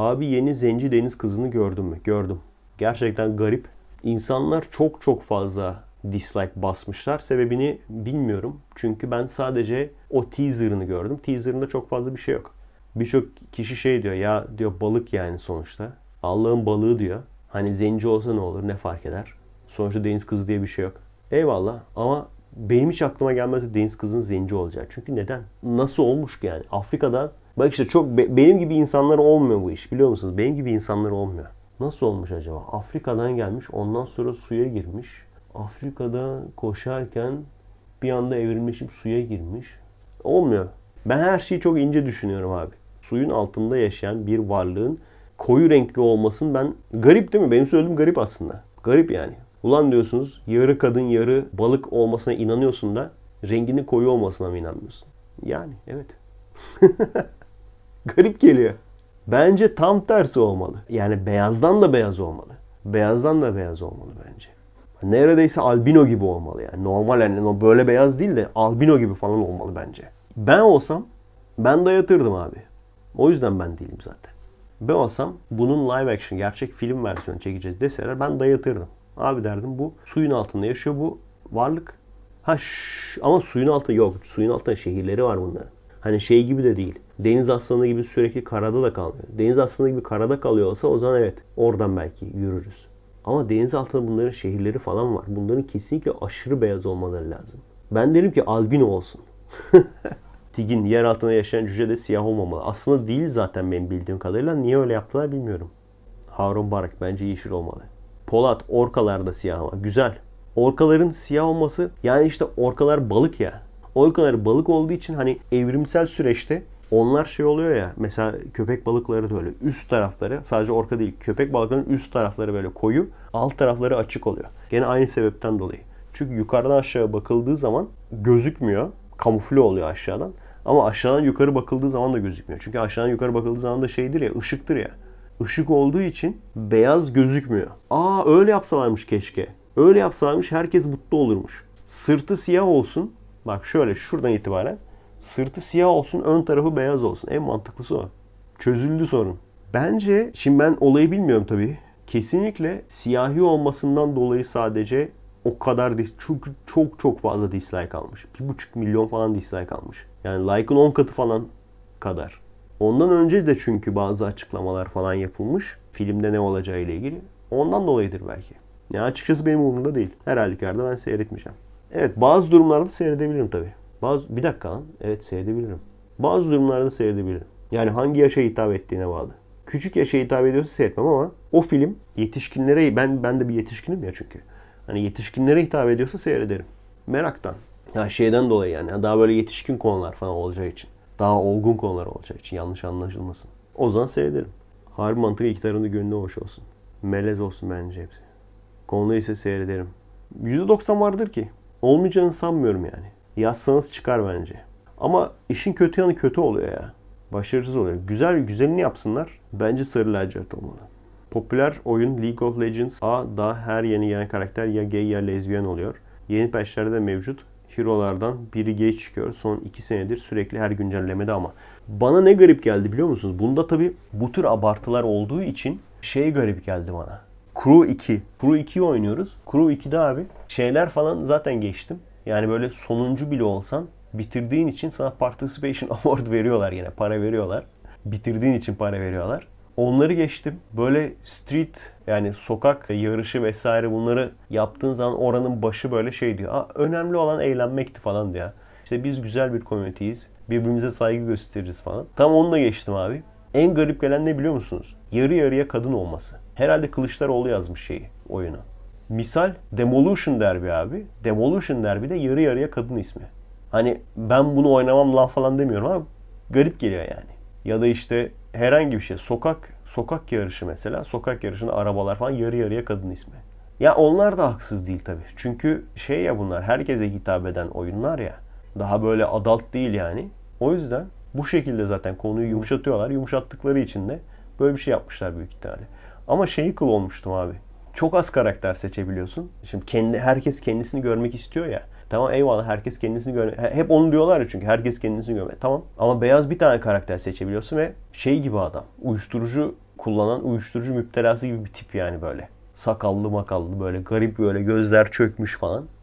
Abi yeni zenci deniz kızını gördün mü? Gördüm. Gerçekten garip. İnsanlar çok çok fazla dislike basmışlar. Sebebini bilmiyorum. Çünkü ben sadece o teaser'ını gördüm. Teaser'ında çok fazla bir şey yok. Birçok kişi şey diyor ya diyor balık yani sonuçta. Allah'ın balığı diyor. Hani zenci olsa ne olur ne fark eder. Sonuçta deniz kızı diye bir şey yok. Eyvallah ama benim hiç aklıma gelmezdi deniz kızının zenci olacağı. Çünkü neden? Nasıl olmuş ki yani? Afrika'da Bak işte çok be, benim gibi insanlar olmuyor bu iş biliyor musunuz? Benim gibi insanlar olmuyor. Nasıl olmuş acaba? Afrika'dan gelmiş ondan sonra suya girmiş. Afrika'da koşarken bir anda evrilmişip suya girmiş. Olmuyor. Ben her şeyi çok ince düşünüyorum abi. Suyun altında yaşayan bir varlığın koyu renkli olmasın ben garip değil mi? Benim söylediğim garip aslında. Garip yani. Ulan diyorsunuz yarı kadın yarı balık olmasına inanıyorsun da renginin koyu olmasına mı inanmıyorsun? Yani evet. Garip geliyor. Bence tam tersi olmalı. Yani beyazdan da beyaz olmalı. Beyazdan da beyaz olmalı bence. Neredeyse albino gibi olmalı yani. Normal yani böyle beyaz değil de albino gibi falan olmalı bence. Ben olsam ben dayatırdım abi. O yüzden ben değilim zaten. Ben olsam bunun live action gerçek film versiyonu çekeceğiz deseler ben dayatırdım. Abi derdim bu suyun altında yaşıyor bu varlık. Ha şş, ama suyun altında yok. Suyun altında şehirleri var bunların. Hani şey gibi de değil. Deniz aslanı gibi sürekli karada da kalmıyor. Deniz aslanı gibi karada kalıyor olsa o zaman evet oradan belki yürürüz. Ama deniz altında bunların şehirleri falan var. Bunların kesinlikle aşırı beyaz olmaları lazım. Ben derim ki albino olsun. Tigin yer altında yaşayan cüce de siyah olmamalı. Aslında değil zaten benim bildiğim kadarıyla. Niye öyle yaptılar bilmiyorum. Harun Barak bence yeşil olmalı. Polat orkalar da siyah ama güzel. Orkaların siyah olması yani işte orkalar balık ya. O kadar balık olduğu için hani evrimsel süreçte onlar şey oluyor ya mesela köpek balıkları da öyle üst tarafları sadece orka değil köpek balıklarının üst tarafları böyle koyu alt tarafları açık oluyor. Gene aynı sebepten dolayı. Çünkü yukarıdan aşağı bakıldığı zaman gözükmüyor. Kamufle oluyor aşağıdan. Ama aşağıdan yukarı bakıldığı zaman da gözükmüyor. Çünkü aşağıdan yukarı bakıldığı zaman da şeydir ya ışıktır ya. Işık olduğu için beyaz gözükmüyor. Aa öyle yapsalarmış keşke. Öyle yapsalarmış herkes mutlu olurmuş. Sırtı siyah olsun Bak şöyle şuradan itibaren sırtı siyah olsun ön tarafı beyaz olsun. En mantıklısı o. Çözüldü sorun. Bence şimdi ben olayı bilmiyorum tabii. Kesinlikle siyahi olmasından dolayı sadece o kadar dis çünkü çok çok fazla dislike almış. Bir buçuk milyon falan dislike almış. Yani like'ın 10 katı falan kadar. Ondan önce de çünkü bazı açıklamalar falan yapılmış. Filmde ne olacağı ile ilgili. Ondan dolayıdır belki. Ya açıkçası benim umurumda değil. Her halükarda ben seyretmeyeceğim. Evet bazı durumlarda seyredebilirim tabii. Bazı, bir dakika lan. Evet seyredebilirim. Bazı durumlarda seyredebilirim. Yani hangi yaşa hitap ettiğine bağlı. Küçük yaşa hitap ediyorsa seyretmem ama o film yetişkinlere ben ben de bir yetişkinim ya çünkü. Hani yetişkinlere hitap ediyorsa seyrederim. Meraktan. Ya şeyden dolayı yani daha böyle yetişkin konular falan olacağı için. Daha olgun konular olacağı için yanlış anlaşılmasın. O zaman seyrederim. Harbi mantık iki tarafında gönlü hoş olsun. Melez olsun bence hepsi. Konuda ise seyrederim. %90 vardır ki olmayacağını sanmıyorum yani. Yazsanız çıkar bence. Ama işin kötü yanı kötü oluyor ya. Başarısız oluyor. Güzel güzelini yapsınlar. Bence sarı lacivert olmalı. Popüler oyun League of Legends A da her yeni gelen karakter ya gay ya lezbiyen oluyor. Yeni patchlerde mevcut. Hero'lardan biri gay çıkıyor. Son 2 senedir sürekli her güncellemede ama. Bana ne garip geldi biliyor musunuz? Bunda tabi bu tür abartılar olduğu için şey garip geldi bana. Crew 2. Crew 2'yi oynuyoruz. Crew 2'de abi şeyler falan zaten geçtim. Yani böyle sonuncu bile olsan bitirdiğin için sana Participation Award veriyorlar yine. Para veriyorlar. Bitirdiğin için para veriyorlar. Onları geçtim. Böyle street yani sokak yarışı vesaire bunları yaptığın zaman oranın başı böyle şey diyor. önemli olan eğlenmekti falan diyor. İşte biz güzel bir komüniteyiz. Birbirimize saygı gösteririz falan. Tam onunla geçtim abi. En garip gelen ne biliyor musunuz? Yarı yarıya kadın olması. Herhalde Kılıçdaroğlu yazmış şeyi oyuna. Misal Demolition Derby abi. Demolition Derby de yarı yarıya kadın ismi. Hani ben bunu oynamam lan falan demiyorum ama garip geliyor yani. Ya da işte herhangi bir şey. Sokak sokak yarışı mesela. Sokak yarışında arabalar falan yarı yarıya kadın ismi. Ya onlar da haksız değil tabii. Çünkü şey ya bunlar herkese hitap eden oyunlar ya. Daha böyle adalt değil yani. O yüzden bu şekilde zaten konuyu yumuşatıyorlar. Yumuşattıkları için de böyle bir şey yapmışlar büyük ihtimalle. Ama şeyi kıl olmuştum abi. Çok az karakter seçebiliyorsun. Şimdi kendi herkes kendisini görmek istiyor ya. Tamam eyvallah herkes kendisini görmek. Hep onu diyorlar ya çünkü herkes kendisini görmek. Tamam ama beyaz bir tane karakter seçebiliyorsun ve şey gibi adam. Uyuşturucu kullanan uyuşturucu müptelası gibi bir tip yani böyle. Sakallı makallı böyle garip böyle gözler çökmüş falan.